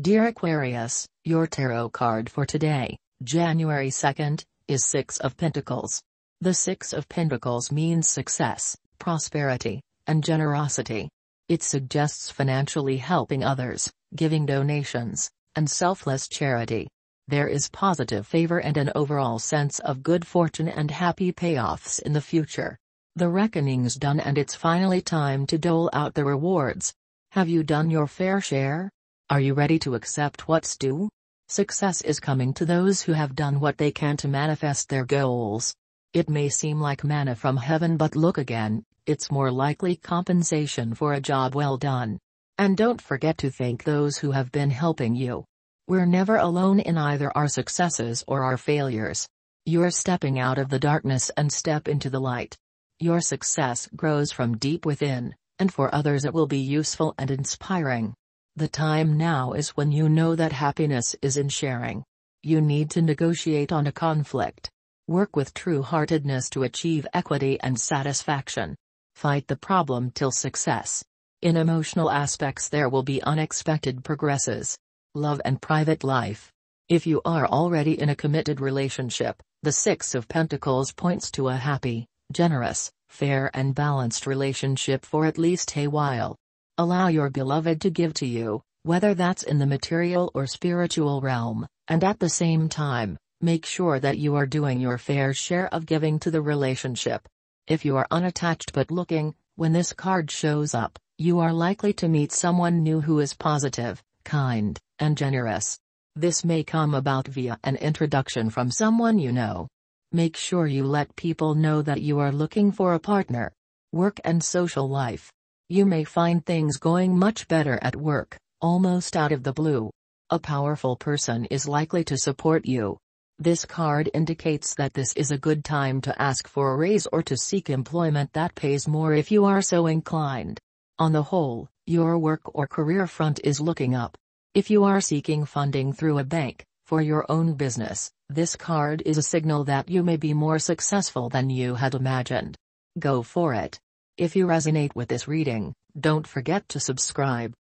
Dear Aquarius, your tarot card for today, January 2nd, is Six of Pentacles. The Six of Pentacles means success, prosperity, and generosity. It suggests financially helping others, giving donations, and selfless charity. There is positive favor and an overall sense of good fortune and happy payoffs in the future. The reckoning's done and it's finally time to dole out the rewards. Have you done your fair share? Are you ready to accept what's due? Success is coming to those who have done what they can to manifest their goals. It may seem like manna from heaven but look again, it's more likely compensation for a job well done. And don't forget to thank those who have been helping you. We're never alone in either our successes or our failures. You're stepping out of the darkness and step into the light. Your success grows from deep within, and for others it will be useful and inspiring. The time now is when you know that happiness is in sharing. You need to negotiate on a conflict. Work with true-heartedness to achieve equity and satisfaction. Fight the problem till success. In emotional aspects there will be unexpected progresses. Love and private life. If you are already in a committed relationship, the Six of Pentacles points to a happy, generous, fair and balanced relationship for at least a while. Allow your beloved to give to you, whether that's in the material or spiritual realm, and at the same time, make sure that you are doing your fair share of giving to the relationship. If you are unattached but looking, when this card shows up, you are likely to meet someone new who is positive, kind, and generous. This may come about via an introduction from someone you know. Make sure you let people know that you are looking for a partner. Work and social life. You may find things going much better at work, almost out of the blue. A powerful person is likely to support you. This card indicates that this is a good time to ask for a raise or to seek employment that pays more if you are so inclined. On the whole, your work or career front is looking up. If you are seeking funding through a bank, for your own business, this card is a signal that you may be more successful than you had imagined. Go for it. If you resonate with this reading, don't forget to subscribe.